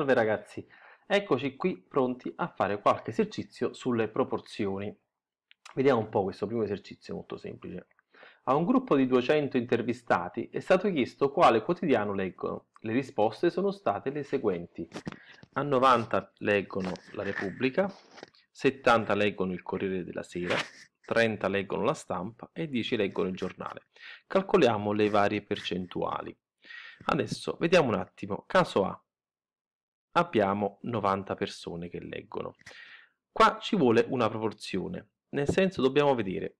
Salve ragazzi, eccoci qui pronti a fare qualche esercizio sulle proporzioni. Vediamo un po' questo primo esercizio molto semplice. A un gruppo di 200 intervistati è stato chiesto quale quotidiano leggono. Le risposte sono state le seguenti. A 90 leggono La Repubblica, 70 leggono Il Corriere della Sera, 30 leggono La Stampa e 10 leggono il giornale. Calcoliamo le varie percentuali. Adesso vediamo un attimo. Caso A, abbiamo 90 persone che leggono. Qua ci vuole una proporzione, nel senso dobbiamo vedere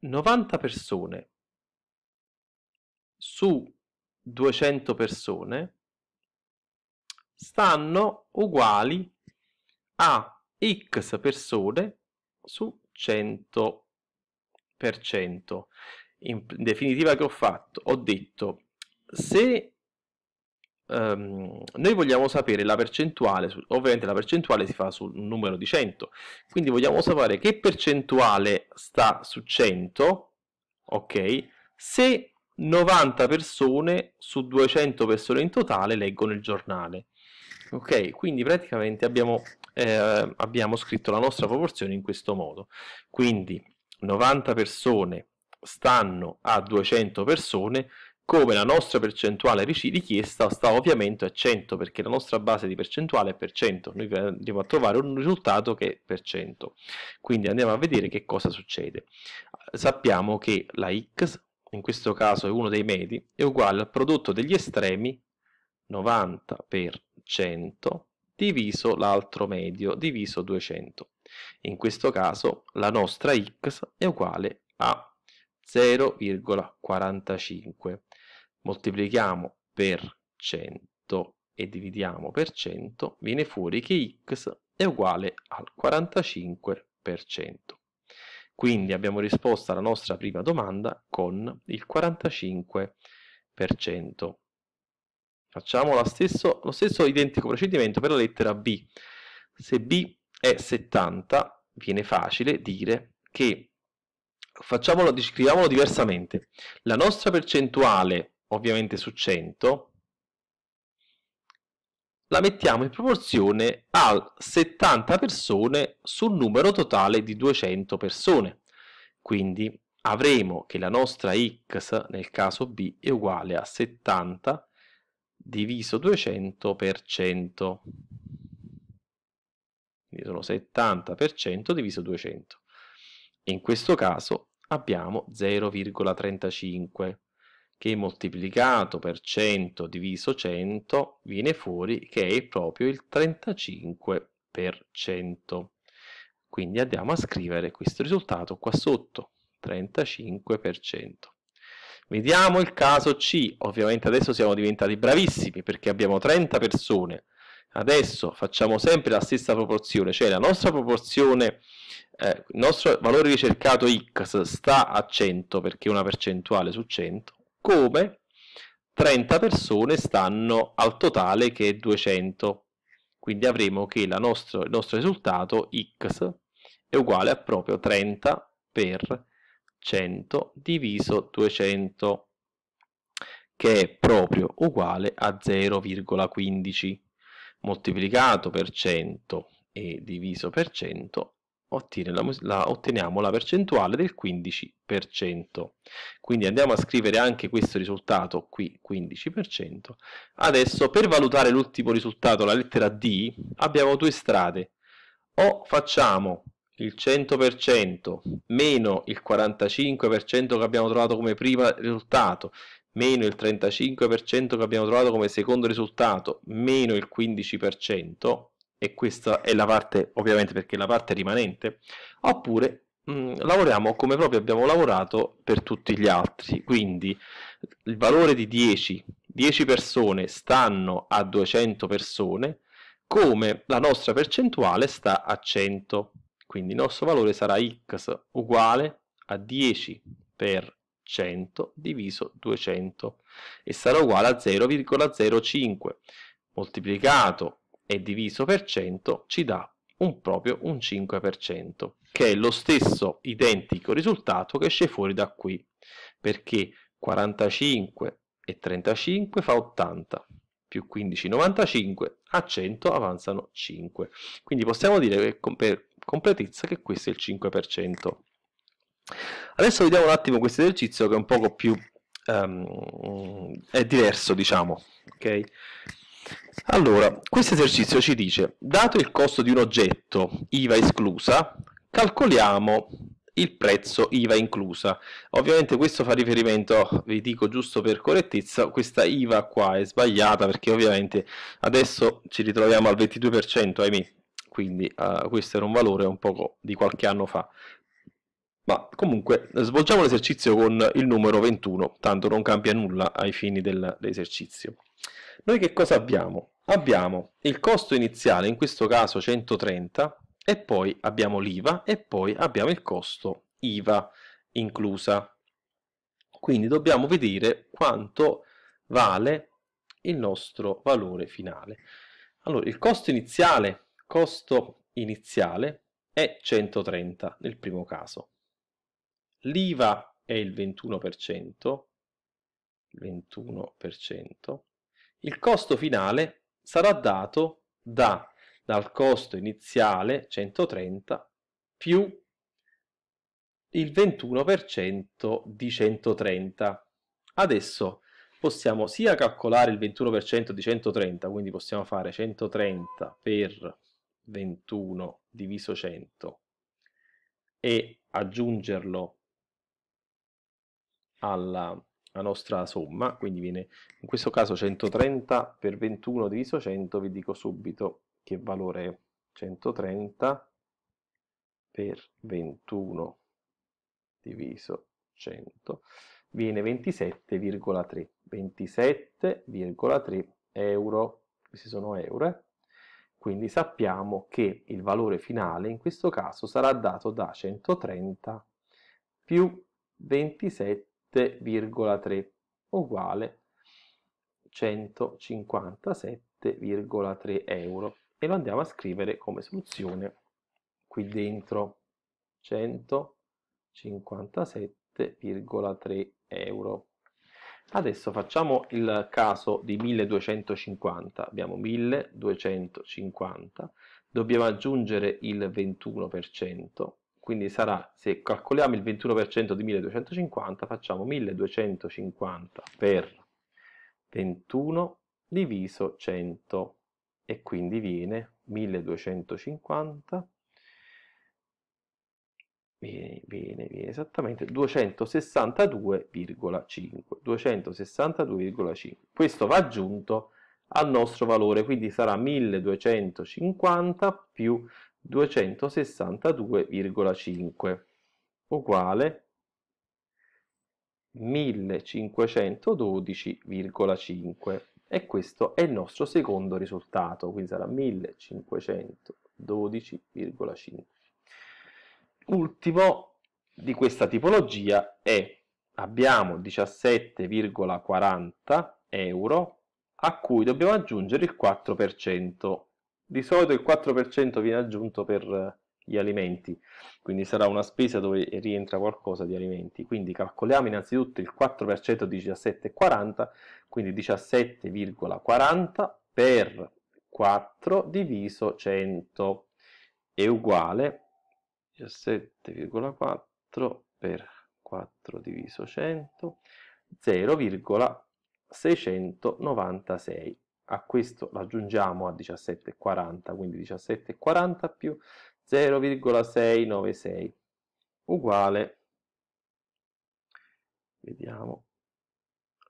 90 persone su 200 persone stanno uguali a x persone su 100%. per cento. In definitiva che ho fatto? Ho detto se Um, noi vogliamo sapere la percentuale, ovviamente la percentuale si fa sul numero di 100, quindi vogliamo sapere che percentuale sta su 100, ok, se 90 persone su 200 persone in totale leggono il giornale. Ok, quindi praticamente abbiamo, eh, abbiamo scritto la nostra proporzione in questo modo. Quindi 90 persone stanno a 200 persone, come la nostra percentuale richiesta sta ovviamente a 100 perché la nostra base di percentuale è per 100 noi eh, andiamo a trovare un risultato che è per 100 quindi andiamo a vedere che cosa succede sappiamo che la x in questo caso è uno dei medi è uguale al prodotto degli estremi 90 per 100 diviso l'altro medio diviso 200 in questo caso la nostra x è uguale a 0,45 moltiplichiamo per 100 e dividiamo per 100, viene fuori che x è uguale al 45%. Quindi abbiamo risposto alla nostra prima domanda con il 45%. Facciamo stesso, lo stesso identico procedimento per la lettera B. Se B è 70, viene facile dire che, facciamolo, scriviamolo diversamente, la nostra percentuale ovviamente su 100, la mettiamo in proporzione al 70 persone sul numero totale di 200 persone. Quindi avremo che la nostra x nel caso B è uguale a 70 diviso 200 per 100. Quindi sono 70 per 100 diviso 200. In questo caso abbiamo 0,35 che moltiplicato per 100 diviso 100 viene fuori che è proprio il 35%. Quindi andiamo a scrivere questo risultato qua sotto, 35%. Vediamo il caso C, ovviamente adesso siamo diventati bravissimi perché abbiamo 30 persone, adesso facciamo sempre la stessa proporzione, cioè la nostra proporzione, eh, il nostro valore ricercato X sta a 100 perché è una percentuale su 100, come 30 persone stanno al totale che è 200. Quindi avremo che nostro, il nostro risultato x è uguale a proprio 30 per 100 diviso 200 che è proprio uguale a 0,15 moltiplicato per 100 e diviso per 100 ottiene la, la, otteniamo la percentuale del 15%. Quindi andiamo a scrivere anche questo risultato qui, 15%. Adesso per valutare l'ultimo risultato, la lettera D, abbiamo due strade. O facciamo il 100% meno il 45% che abbiamo trovato come primo risultato, meno il 35% che abbiamo trovato come secondo risultato, meno il 15%, e questa è la parte ovviamente perché è la parte rimanente, oppure mh, mm, lavoriamo come proprio abbiamo lavorato per tutti gli altri, quindi il valore di 10, 10 persone stanno a 200 persone, come la nostra percentuale sta a 100, quindi il nostro valore sarà x uguale a 10 per 100 diviso 200 e sarà uguale a 0,05 moltiplicato e diviso per 100 ci dà un proprio un 5%, che è lo stesso identico risultato che esce fuori da qui, perché 45 e 35 fa 80, più 15 95, a 100 avanzano 5. Quindi possiamo dire che per completezza che questo è il 5%. Adesso vediamo un attimo questo esercizio che è un poco più um, è diverso, diciamo, ok? Allora, questo esercizio ci dice, dato il costo di un oggetto, IVA esclusa, calcoliamo il prezzo IVA inclusa. Ovviamente questo fa riferimento, vi dico giusto per correttezza, questa IVA qua è sbagliata perché ovviamente adesso ci ritroviamo al 22%, ahimè, quindi uh, questo era un valore un po' di qualche anno fa. Ma comunque svolgiamo l'esercizio con il numero 21, tanto non cambia nulla ai fini dell'esercizio. Noi che cosa abbiamo? Abbiamo il costo iniziale, in questo caso 130, e poi abbiamo l'IVA e poi abbiamo il costo IVA inclusa. Quindi dobbiamo vedere quanto vale il nostro valore finale. Allora, il costo iniziale, costo iniziale è 130 nel primo caso. L'IVA è il 21%, 21%, il costo finale sarà dato da, dal costo iniziale 130 più il 21% di 130. Adesso possiamo sia calcolare il 21% di 130, quindi possiamo fare 130 per 21 diviso 100 e aggiungerlo alla la nostra somma, quindi viene in questo caso 130 per 21 diviso 100, vi dico subito che valore è 130 per 21 diviso 100 viene 27,3 27,3 euro questi sono euro eh. quindi sappiamo che il valore finale in questo caso sarà dato da 130 più 27 157,3 uguale 157,3 euro e lo andiamo a scrivere come soluzione qui dentro 157,3 euro adesso facciamo il caso di 1250 abbiamo 1250 dobbiamo aggiungere il 21% quindi sarà, se calcoliamo il 21% di 1250, facciamo 1250 per 21 diviso 100 e quindi viene 1250 viene, viene, viene esattamente 262,5 262,5 questo va aggiunto al nostro valore quindi sarà 1250 più 262,5 uguale 1512,5 e questo è il nostro secondo risultato, quindi sarà 1512,5. Ultimo di questa tipologia è abbiamo 17,40 euro a cui dobbiamo aggiungere il 4%. Di solito il 4% viene aggiunto per eh, gli alimenti, quindi sarà una spesa dove rientra qualcosa di alimenti. Quindi calcoliamo innanzitutto il 4% di 17,40, quindi 17,40 per 4 diviso 100 è uguale 17,4 per 4 diviso 100 0,696 a questo l'aggiungiamo a 17,40, quindi 17,40 più 0,696 uguale, vediamo,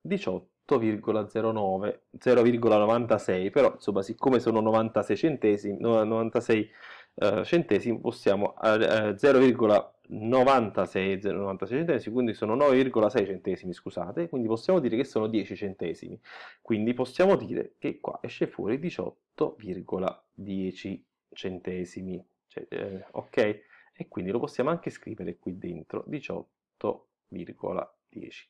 18,09, 0,96, però insomma siccome sono 96 centesimi, 96 eh, centesimi possiamo eh, 0,96 eh, 96, 96 centesimi, quindi sono 9,6 centesimi, scusate, quindi possiamo dire che sono 10 centesimi. Quindi possiamo dire che qua esce fuori 18,10 centesimi, cioè, eh, ok? E quindi lo possiamo anche scrivere qui dentro, 18,10.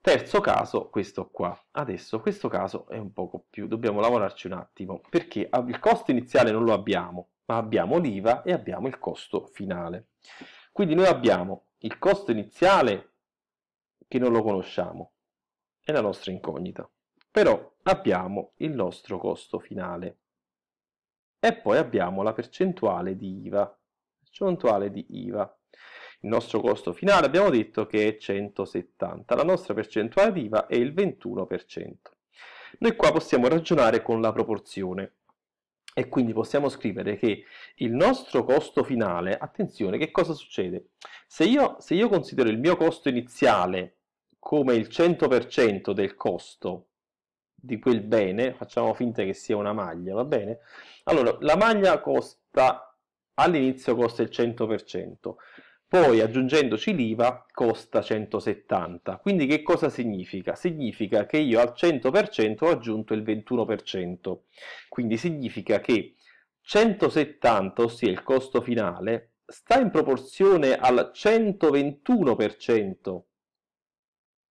Terzo caso, questo qua. Adesso questo caso è un poco più, dobbiamo lavorarci un attimo, perché il costo iniziale non lo abbiamo, ma abbiamo l'IVA e abbiamo il costo finale. Quindi noi abbiamo il costo iniziale che non lo conosciamo, è la nostra incognita, però abbiamo il nostro costo finale e poi abbiamo la percentuale di IVA, percentuale di IVA. Il nostro costo finale abbiamo detto che è 170, la nostra percentuale di IVA è il 21%. Noi qua possiamo ragionare con la proporzione, e quindi possiamo scrivere che il nostro costo finale, attenzione, che cosa succede? Se io, se io considero il mio costo iniziale come il 100% del costo di quel bene, facciamo finta che sia una maglia, va bene? Allora, la maglia costa, all'inizio costa il 100%, poi aggiungendoci l'IVA costa 170. Quindi che cosa significa? Significa che io al 100% ho aggiunto il 21%, quindi significa che 170, ossia il costo finale, sta in proporzione al 121%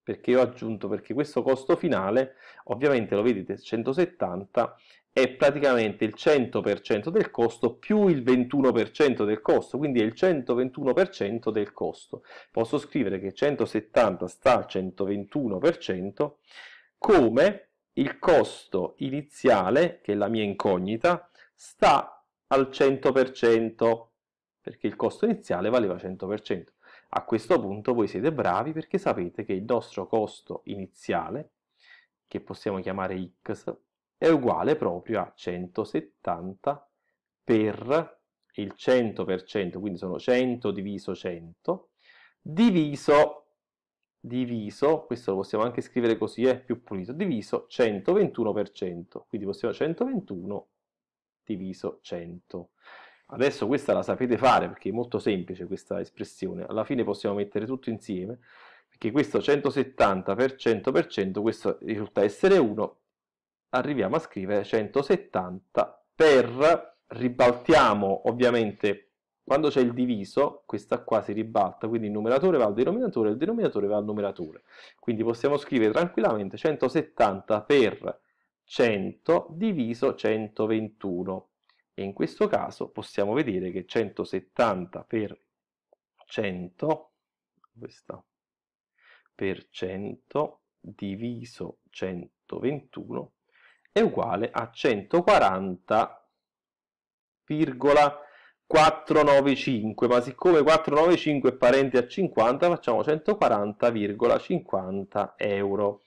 perché ho aggiunto perché questo costo finale ovviamente lo vedete 170 è praticamente il 100% del costo più il 21% del costo, quindi è il 121% del costo. Posso scrivere che 170 sta al 121% come il costo iniziale, che è la mia incognita, sta al 100%, perché il costo iniziale valeva 100%. A questo punto voi siete bravi perché sapete che il nostro costo iniziale, che possiamo chiamare x, è uguale proprio a 170 per il 100%, quindi sono 100 diviso 100, diviso, diviso questo lo possiamo anche scrivere così, è più pulito, diviso 121%, quindi possiamo 121 diviso 100. Adesso questa la sapete fare perché è molto semplice questa espressione, alla fine possiamo mettere tutto insieme, perché questo 170 per 100%, questo risulta essere 1 arriviamo a scrivere 170 per, ribaltiamo ovviamente quando c'è il diviso, questa qua si ribalta, quindi il numeratore va al denominatore il denominatore va al numeratore. Quindi possiamo scrivere tranquillamente 170 per 100 diviso 121. E in questo caso possiamo vedere che 170 per 100, questa, per 100 diviso 121 è uguale a 140,495, ma siccome 495 è parente a 50 facciamo 140,50 euro.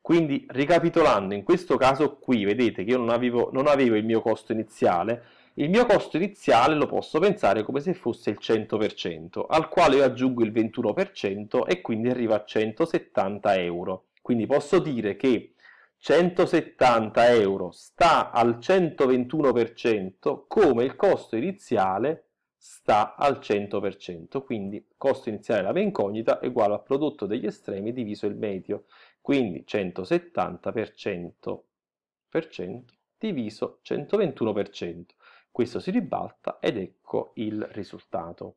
Quindi ricapitolando, in questo caso qui vedete che io non avevo, non avevo il mio costo iniziale, il mio costo iniziale lo posso pensare come se fosse il 100%, al quale io aggiungo il 21% e quindi arriva a 170 euro. Quindi posso dire che 170 euro sta al 121% come il costo iniziale sta al 100%, quindi costo iniziale la mia incognita è uguale al prodotto degli estremi diviso il medio, quindi 170 per 100 diviso 121%. Questo si ribalta ed ecco il risultato.